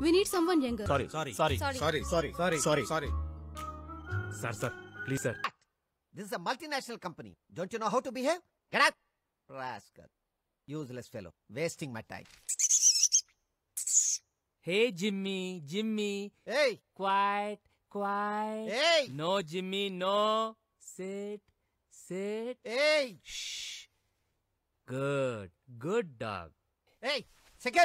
We need someone younger. Sorry, sorry, sorry, sorry, sorry, sorry, sorry, sorry, Sir, sir, please, sir. This is a multinational company. Don't you know how to behave? Get out! Rascal. Useless fellow. Wasting my time. Hey, Jimmy, Jimmy. Hey. Quiet, quiet. Hey. No, Jimmy, no. Sit, sit. Hey. Shh. Good, good dog. Hey, secure.